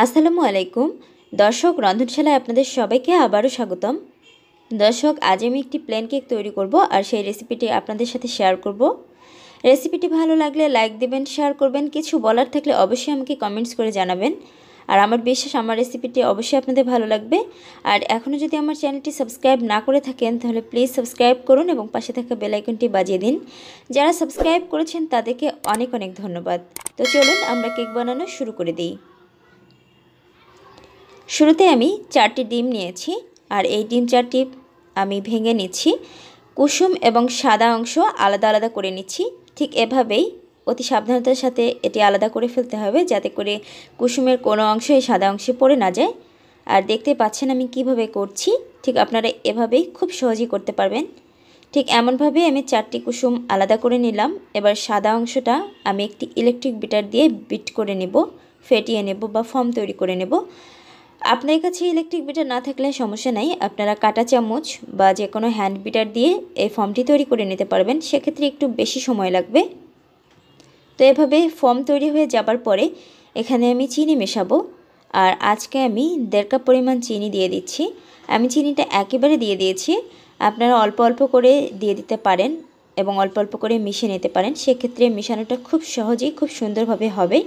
আসসালামু আলাইকুম দর্শক রন্ধনশালায় আপনাদের সবাইকে আবারও স্বাগতম দর্শক আজ আমি একটি প্লেন কেক তৈরি করব আর সেই রেসিপিটি আপনাদের সাথে শেয়ার করব রেসিপিটি ভালো লাগলে লাইক দিবেন শেয়ার করবেন কিছু বলার থাকলে অবশ্যই আমাকে কমেন্টস করে জানাবেন আর আমার বিশ্বাস আমার রেসিপিটি অবশ্যই আপনাদের ভালো লাগবে আর এখনও যদি আমার চ্যানেলটি সাবস্ক্রাইব না করে থাকেন তাহলে প্লিজ সাবস্ক্রাইব করুন এবং পাশে থাকা বেলাইকনটি বাজিয়ে দিন যারা সাবস্ক্রাইব করেছেন তাদেরকে অনেক অনেক ধন্যবাদ তো চলুন আমরা কেক বানানো শুরু করে দিই শুরুতে আমি চারটি ডিম নিয়েছি আর এই ডিম চারটি আমি ভেঙে নিচ্ছি কুসুম এবং সাদা অংশ আলাদা আলাদা করে নিচ্ছি ঠিক এভাবেই অতি সাবধানতার সাথে এটি আলাদা করে ফেলতে হবে যাতে করে কুসুমের কোনো অংশ এই সাদা অংশে পড়ে না যায় আর দেখতে পাচ্ছেন আমি কিভাবে করছি ঠিক আপনারা এভাবেই খুব সহজেই করতে পারবেন ঠিক এমনভাবে আমি চারটি কুসুম আলাদা করে নিলাম এবার সাদা অংশটা আমি একটি ইলেকট্রিক বিটার দিয়ে বিট করে নেব ফেটিয়ে নেব বা ফর্ম তৈরি করে নেব আপনার কাছে ইলেকট্রিক বিটার না থাকলে সমস্যা নাই আপনারা কাটা চামচ বা যে কোনো হ্যান্ড বিটার দিয়ে এই ফর্মটি তৈরি করে নিতে পারবেন সেক্ষেত্রে একটু বেশি সময় লাগবে তো এভাবে ফর্ম তৈরি হয়ে যাবার পরে এখানে আমি চিনি মেশাবো আর আজকে আমি দেড় কাপ পরিমাণ চিনি দিয়ে দিচ্ছি আমি চিনিটা একেবারে দিয়ে দিয়েছি আপনারা অল্প অল্প করে দিয়ে দিতে পারেন এবং অল্প অল্প করে মিশিয়ে নিতে পারেন সেক্ষেত্রে মেশানোটা খুব সহজেই খুব সুন্দরভাবে হবে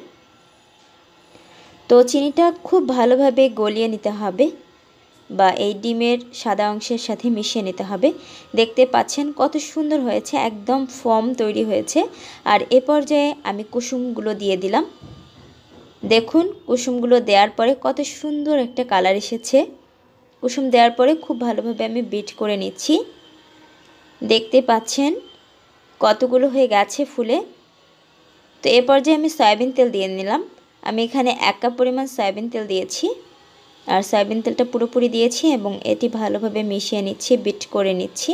তো চিনিটা খুব ভালোভাবে গলিয়ে নিতে হবে বা এই ডিমের সাদা অংশের সাথে মিশিয়ে নিতে হবে দেখতে পাচ্ছেন কত সুন্দর হয়েছে একদম ফর্ম তৈরি হয়েছে আর এ পর্যায়ে আমি কুসুমগুলো দিয়ে দিলাম দেখুন কুসুমগুলো দেওয়ার পরে কত সুন্দর একটা কালার এসেছে কুসুম দেওয়ার পরে খুব ভালোভাবে আমি বিট করে নিচ্ছি দেখতে পাচ্ছেন কতগুলো হয়ে গেছে ফুলে তো এ পর্যায়ে আমি সয়াবিন তেল দিয়ে নিলাম আমি এখানে এক কাপ পরিমাণ সয়াবিন তেল দিয়েছি আর সয়াবিন তেলটা পুরোপুরি দিয়েছি এবং এটি ভালোভাবে মিশিয়ে নিচ্ছি বিট করে নিচ্ছি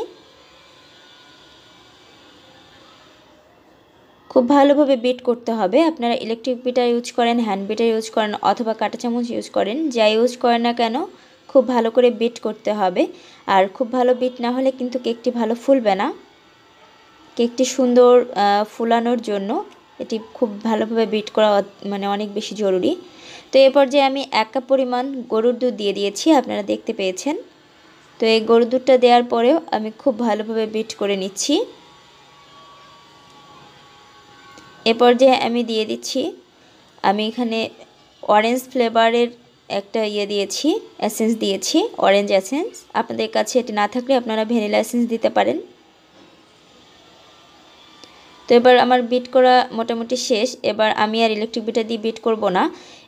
খুব ভালোভাবে বিট করতে হবে আপনারা ইলেকট্রিক বিটার ইউজ করেন হ্যান্ড বিটার ইউজ করেন অথবা কাঁটা চামচ ইউজ করেন যা ইউজ করেন না কেন খুব ভালো করে বিট করতে হবে আর খুব ভালো বিট না হলে কিন্তু কেকটি ভালো ফুলবে না কেকটি সুন্দর ফুলানোর জন্য এটি খুব ভালোভাবে বিট করা মানে অনেক বেশি জরুরি তো এ পর্যায়ে আমি এক কাপ পরিমাণ গরুর দুধ দিয়ে দিয়েছি আপনারা দেখতে পেয়েছেন তো এই গরুর দুধটা দেওয়ার পরেও আমি খুব ভালোভাবে বিট করে নিচ্ছি এ পর্যায়ে আমি দিয়ে দিচ্ছি আমি এখানে অরেঞ্জ ফ্লেভারের একটা ইয়ে দিয়েছি অ্যাসেন্স দিয়েছি অরেঞ্জ অ্যাসেন্স আপনাদের কাছে এটি না থাকলে আপনারা ভ্যানিলা অ্যাসেন্স দিতে পারেন তো এবার আমার বিট করা মোটামুটি শেষ এবার আমি আর ইলেকট্রিক বিটা দিয়ে বিট করব না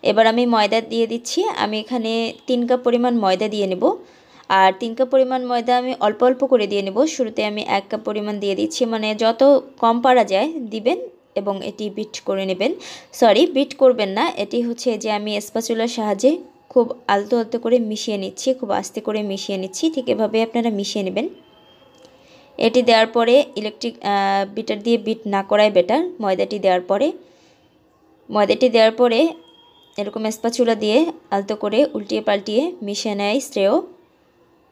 এবার আমি ময়দা দিয়ে দিচ্ছি আমি এখানে তিন কাপ পরিমাণ ময়দা দিয়ে নেব আর তিন কাপ পরিমাণ ময়দা আমি অল্প অল্প করে দিয়ে নেব শুরুতে আমি এক কাপ পরিমাণ দিয়ে দিচ্ছি মানে যত কম পারা যায় দিবেন এবং এটি বিট করে নেবেন সরি বিট করবেন না এটি হচ্ছে যে আমি স্পাচুলার সাহায্যে খুব আলতো আলতো করে মিশিয়ে নিচ্ছি খুব আস্তে করে মিশিয়ে নিচ্ছি ঠিক এভাবে আপনারা মিশিয়ে নেবেন এটি দেওয়ার পরে ইলেকট্রিক বিটার দিয়ে বিট না করাই বেটার ময়দাটি দেওয়ার পরে ময়দাটি দেওয়ার পরে এরকম স্পাচুলা দিয়ে আলতো করে উল্টিয়ে পাল্টিয়ে মিশে নেয় শ্রেয়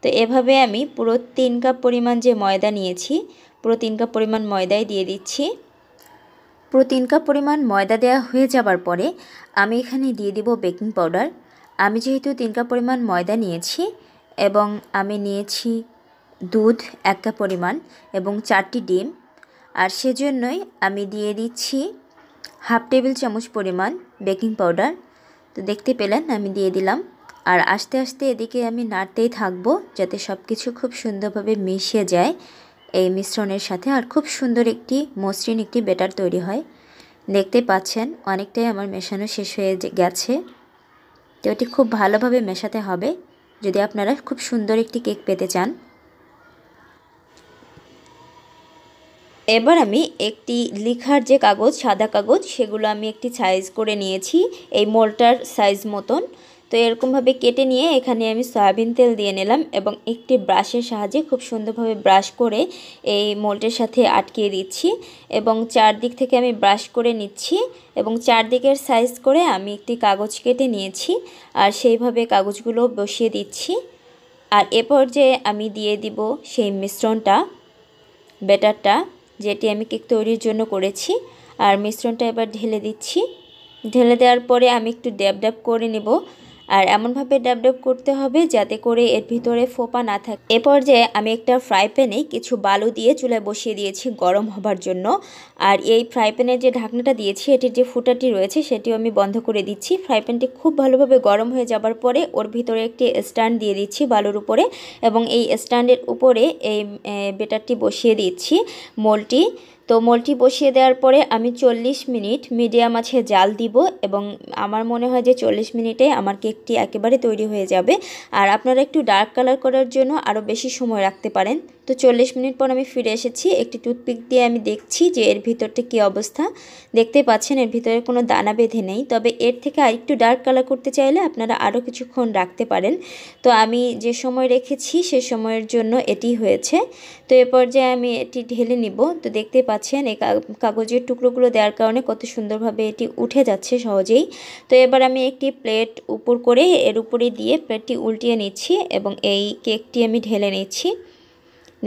তো এভাবে আমি পুরো তিন কাপ পরিমাণ যে ময়দা নিয়েছি পুরো তিন কাপ পরিমাণ ময়দাই দিয়ে দিচ্ছি পুরো তিন কাপ পরিমাণ ময়দা দেওয়া হয়ে যাবার পরে আমি এখানে দিয়ে দিব বেকিং পাউডার আমি যেহেতু তিন কাপ পরিমাণ ময়দা নিয়েছি এবং আমি নিয়েছি দুধ একটা পরিমাণ এবং চারটি ডিম আর সেজন্যই আমি দিয়ে দিচ্ছি হাফ টেবিল চামচ পরিমাণ বেকিং পাউডার তো দেখতে পেলেন আমি দিয়ে দিলাম আর আস্তে আস্তে এদিকে আমি নাড়তেই থাকবো যাতে সব কিছু খুব সুন্দরভাবে মিশে যায় এই মিশ্রণের সাথে আর খুব সুন্দর একটি মসৃণ একটি বেটার তৈরি হয় দেখতে পাচ্ছেন অনেকটাই আমার মেশানো শেষ হয়ে গেছে তো এটি খুব ভালোভাবে মেশাতে হবে যদি আপনারা খুব সুন্দর একটি কেক পেতে চান এবার আমি একটি লিখার যে কাগজ সাদা কাগজ সেগুলো আমি একটি সাইজ করে নিয়েছি এই মোলটার সাইজ মতন তো এরকমভাবে কেটে নিয়ে এখানে আমি সয়াবিন তেল দিয়ে নিলাম এবং একটি ব্রাশের সাহায্যে খুব সুন্দরভাবে ব্রাশ করে এই মোল্টের সাথে আটকিয়ে দিচ্ছি এবং চারদিক থেকে আমি ব্রাশ করে নিচ্ছি এবং চারদিকের সাইজ করে আমি একটি কাগজ কেটে নিয়েছি আর সেইভাবে কাগজগুলো বসিয়ে দিচ্ছি আর এ পর্যায়ে আমি দিয়ে দিব সেই মিশ্রণটা বেটারটা যেটি আমি কেক তৈরির জন্য করেছি আর মিশ্রণটা এবার ঢেলে দিচ্ছি ঢেলে দেওয়ার পরে আমি একটু ড্যাব ড্যাব করে নেব আর এমনভাবে ডাব ডাব করতে হবে যাতে করে এর ভিতরে ফোপা না থাকে এ পর্যায়ে আমি একটা ফ্রাই প্যানে কিছু বালু দিয়ে চুলায় বসিয়ে দিয়েছি গরম হবার জন্য আর এই ফ্রাই প্যানের যে ঢাকনাটা দিয়েছি এটির যে ফুটাটি রয়েছে সেটিও আমি বন্ধ করে দিচ্ছি ফ্রাই প্যানটি খুব ভালোভাবে গরম হয়ে যাবার পরে ওর ভিতরে একটি স্ট্যান্ড দিয়ে দিচ্ছি বালুর উপরে এবং এই স্ট্যান্ডের উপরে এই বেটারটি বসিয়ে দিচ্ছি মোলটি তো মোলটি বসিয়ে দেওয়ার পরে আমি চল্লিশ মিনিট মিডিয়াম আছে জাল দিব এবং আমার মনে হয় যে চল্লিশ মিনিটে আমার কেকটি একেবারে তৈরি হয়ে যাবে আর আপনারা একটু ডার্ক কালার করার জন্য আরও বেশি সময় রাখতে পারেন তো চল্লিশ মিনিট পর আমি ফিরে এসেছি একটি টুথপিক দিয়ে আমি দেখছি যে এর ভিতরটা কি অবস্থা দেখতে পাচ্ছেন এর ভিতরে কোনো দানা বেঁধে নেই তবে এর থেকে আরেকটু ডার্ক কালার করতে চাইলে আপনারা আরও কিছুক্ষণ রাখতে পারেন তো আমি যে সময় রেখেছি সে সময়ের জন্য এটি হয়েছে তো এ পর্যায়ে আমি এটি ঢেলে নিব তো দেখতে পাচ্ছেন এই কাগজের টুকরোগুলো দেওয়ার কারণে কত সুন্দরভাবে এটি উঠে যাচ্ছে সহজেই তো এবার আমি একটি প্লেট উপর করে এর উপরে দিয়ে প্লেটটি উল্টিয়ে নিচ্ছি এবং এই কেকটি আমি ঢেলে নিচ্ছি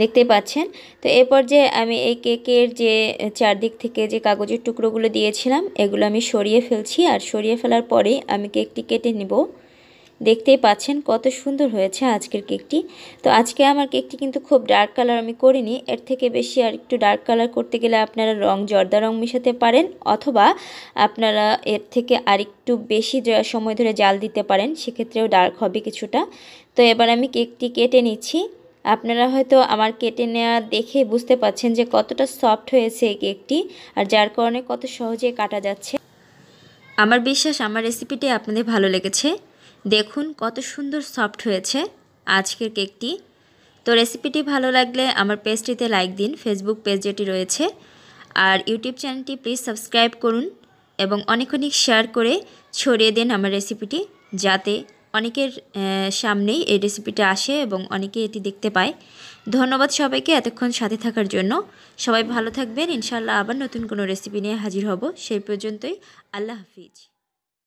দেখতে পাচ্ছেন তো এরপর যে আমি এই কেকের যে চারদিক থেকে যে কাগজের টুকরোগুলো দিয়েছিলাম এগুলো আমি সরিয়ে ফেলছি আর সরিয়ে ফেলার পরেই আমি কেকটি কেটে নিব দেখতেই পাচ্ছেন কত সুন্দর হয়েছে আজকের কেকটি তো আজকে আমার কেকটি কিন্তু খুব ডার্ক কালার আমি করিনি এর থেকে বেশি আর একটু ডার্ক কালার করতে গেলে আপনারা রং জর্দা রং মেশাতে পারেন অথবা আপনারা এর থেকে আরেকটু বেশি সময় ধরে জাল দিতে পারেন সেক্ষেত্রেও ডার্ক হবে কিছুটা তো এবার আমি কেকটি কেটে নিচ্ছি আপনারা হয়তো আমার কেটে নেওয়া দেখে বুঝতে পাচ্ছেন যে কতটা সফট হয়েছে এই কেকটি আর যার কারণে কত সহজে কাটা যাচ্ছে আমার বিশ্বাস আমার রেসিপিটি আপনাদের ভালো লেগেছে দেখুন কত সুন্দর সফট হয়েছে আজকের কেকটি তো রেসিপিটি ভালো লাগলে আমার পেজটিতে লাইক দিন ফেসবুক পেজ যেটি রয়েছে আর ইউটিউব চ্যানেলটি প্লিজ সাবস্ক্রাইব করুন এবং অনেক অনেক শেয়ার করে ছড়িয়ে দিন আমার রেসিপিটি যাতে অনেকের সামনেই এই রেসিপিটা আসে এবং অনেকে এটি দেখতে পায় ধন্যবাদ সবাইকে এতক্ষণ সাথে থাকার জন্য সবাই ভালো থাকবেন ইনশাল্লাহ আবার নতুন কোনো রেসিপি নিয়ে হাজির হব সেই পর্যন্তই আল্লাহ হাফিজ